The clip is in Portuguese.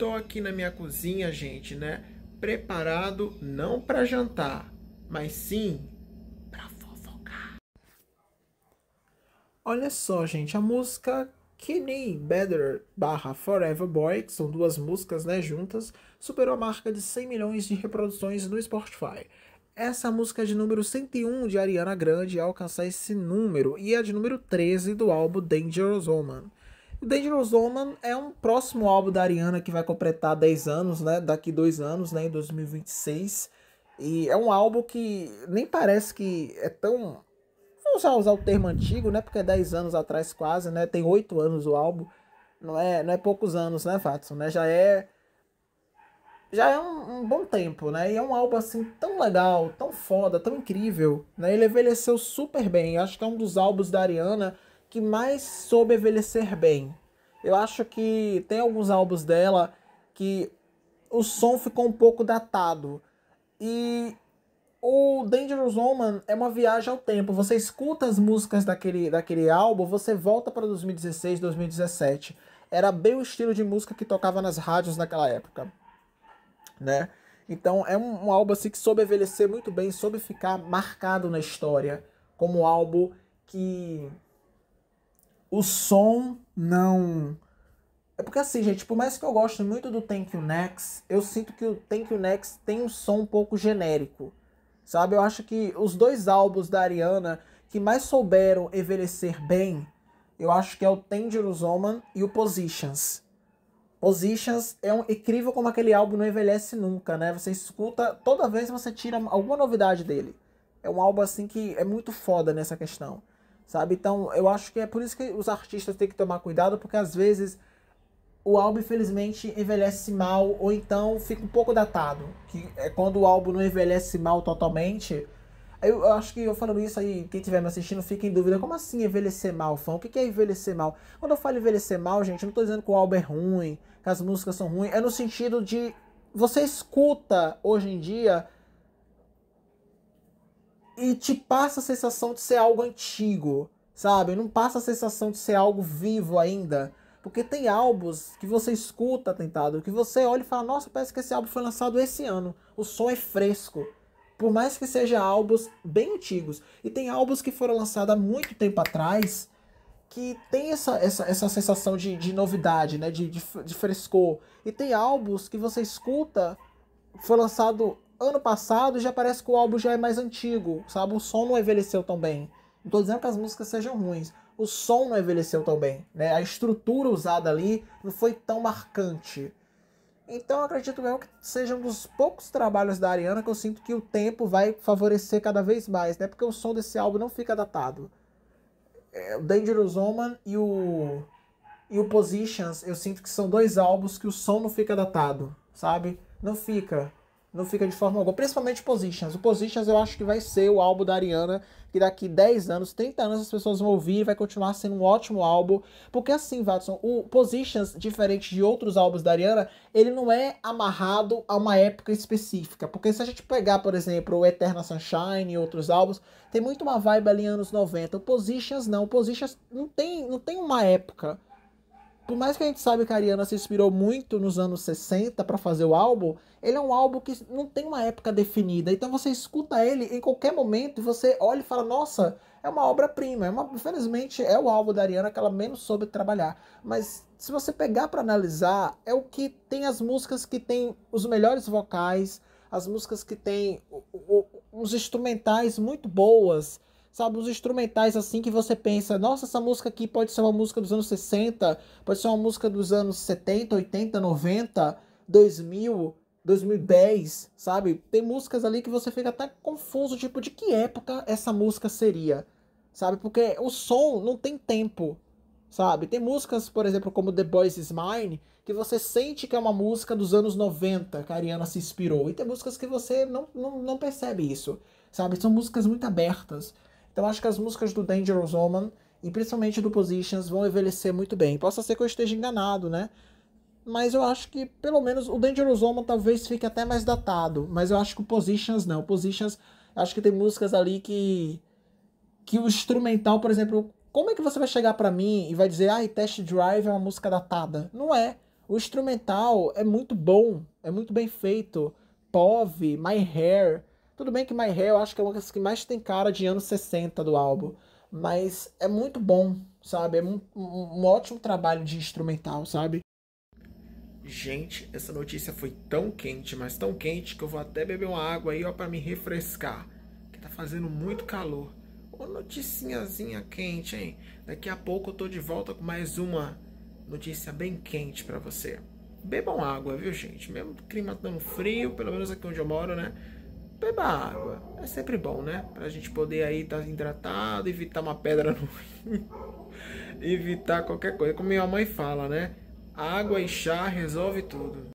tô aqui na minha cozinha, gente, né? Preparado não para jantar, mas sim para fofocar. Olha só, gente, a música Kenny Better barra Forever Boy, que são duas músicas né, juntas, superou a marca de 100 milhões de reproduções no Spotify. Essa música é de número 101 de Ariana Grande alcançar esse número e é de número 13 do álbum Dangerous Woman. Dangerous Woman é um próximo álbum da Ariana que vai completar 10 anos, né? Daqui dois anos, né? Em 2026. E é um álbum que nem parece que é tão. Vou usar, usar o termo antigo, né? Porque é 10 anos atrás quase, né? Tem 8 anos o álbum. Não é, não é poucos anos, né, Fatson? Né? Já é. Já é um, um, bom tempo, né? E é um álbum assim tão legal, tão foda, tão incrível. Né? Ele envelheceu super bem. Acho que é um dos álbuns da Ariana que mais soube envelhecer bem. Eu acho que tem alguns álbuns dela que o som ficou um pouco datado. E o Dangerous Woman é uma viagem ao tempo. Você escuta as músicas daquele, daquele álbum, você volta para 2016, 2017. Era bem o estilo de música que tocava nas rádios naquela época. Né? Então é um, um álbum assim que soube envelhecer muito bem, soube ficar marcado na história como um álbum que o som não. É porque assim, gente, por mais que eu goste muito do Thank You Next, eu sinto que o Thank You Next tem um som um pouco genérico. Sabe? Eu acho que os dois álbuns da Ariana que mais souberam envelhecer bem, eu acho que é o Dangerous Woman e o Positions. Positions é um, incrível como aquele álbum não envelhece nunca, né? Você escuta, toda vez você tira alguma novidade dele. É um álbum assim que é muito foda nessa questão sabe? Então eu acho que é por isso que os artistas têm que tomar cuidado, porque às vezes o álbum infelizmente envelhece mal ou então fica um pouco datado, que é quando o álbum não envelhece mal totalmente. Eu, eu acho que eu falando isso aí, quem estiver me assistindo fica em dúvida, como assim envelhecer mal, fã? O que é envelhecer mal? Quando eu falo envelhecer mal, gente, eu não estou dizendo que o álbum é ruim, que as músicas são ruins, é no sentido de você escuta hoje em dia e te passa a sensação de ser algo antigo, sabe? Não passa a sensação de ser algo vivo ainda. Porque tem álbuns que você escuta, tentado, que você olha e fala, nossa, parece que esse álbum foi lançado esse ano. O som é fresco. Por mais que seja álbuns bem antigos. E tem álbuns que foram lançados há muito tempo atrás que tem essa, essa, essa sensação de, de novidade, né? De, de, de frescor. E tem álbuns que você escuta, foi lançado ano passado já parece que o álbum já é mais antigo, sabe? O som não envelheceu tão bem. Não tô dizendo que as músicas sejam ruins. O som não envelheceu tão bem, né? A estrutura usada ali não foi tão marcante. Então acredito mesmo que seja um dos poucos trabalhos da Ariana que eu sinto que o tempo vai favorecer cada vez mais, né? Porque o som desse álbum não fica datado. É, o Dangerous Woman e o e o Positions, eu sinto que são dois álbuns que o som não fica datado, sabe? Não fica não fica de forma alguma, principalmente Positions. O Positions eu acho que vai ser o álbum da Ariana, que daqui 10 anos, 30 anos as pessoas vão ouvir e vai continuar sendo um ótimo álbum. Porque assim, Watson, o Positions, diferente de outros álbuns da Ariana, ele não é amarrado a uma época específica. Porque se a gente pegar, por exemplo, o Eterna Sunshine e outros álbuns, tem muito uma vibe ali anos 90. O Positions não, o Positions não tem, não tem uma época por mais que a gente sabe que a Ariana se inspirou muito nos anos 60 para fazer o álbum, ele é um álbum que não tem uma época definida. Então você escuta ele em qualquer momento e você olha e fala: "Nossa, é uma obra-prima". É uma, infelizmente é o álbum da Ariana que ela menos soube trabalhar, mas se você pegar para analisar, é o que tem as músicas que tem os melhores vocais, as músicas que tem os instrumentais muito boas, sabe, uns instrumentais assim que você pensa, nossa, essa música aqui pode ser uma música dos anos 60, pode ser uma música dos anos 70, 80, 90, 2000, 2010, sabe? Tem músicas ali que você fica até confuso, tipo, de que época essa música seria, sabe? Porque o som não tem tempo, sabe? Tem músicas, por exemplo, como The Boys Is Mine, que você sente que é uma música dos anos 90 que a Ariana se inspirou, e tem músicas que você não, não, não percebe isso, sabe? São músicas muito abertas. Então acho que as músicas do Dangerous Woman e principalmente do Positions vão envelhecer muito bem. Possa ser que eu esteja enganado, né? Mas eu acho que pelo menos o Dangerous Woman talvez fique até mais datado, mas eu acho que o Positions não. O Positions, acho que tem músicas ali que que o instrumental, por exemplo, como é que você vai chegar para mim e vai dizer, ai, ah, Test Drive é uma música datada? Não é. O instrumental é muito bom, é muito bem feito. Pove My Hair, tudo bem que My Hair eu acho que é uma das que mais tem cara de anos 60 do álbum. Mas é muito bom, sabe? É um, um ótimo trabalho de instrumental, sabe? Gente, essa notícia foi tão quente, mas tão quente que eu vou até beber uma água aí, ó, para me refrescar, que tá fazendo muito calor. Ô, noticiazinha quente, hein? Daqui a pouco eu tô de volta com mais uma notícia bem quente para você. Bebam água, viu, gente? Mesmo o clima tão frio, pelo menos aqui onde eu moro, né? beba água. É sempre bom, né? Pra gente poder aí estar tá hidratado, evitar uma pedra no rim, evitar qualquer coisa. Como minha mãe fala, né? Água e chá resolve tudo.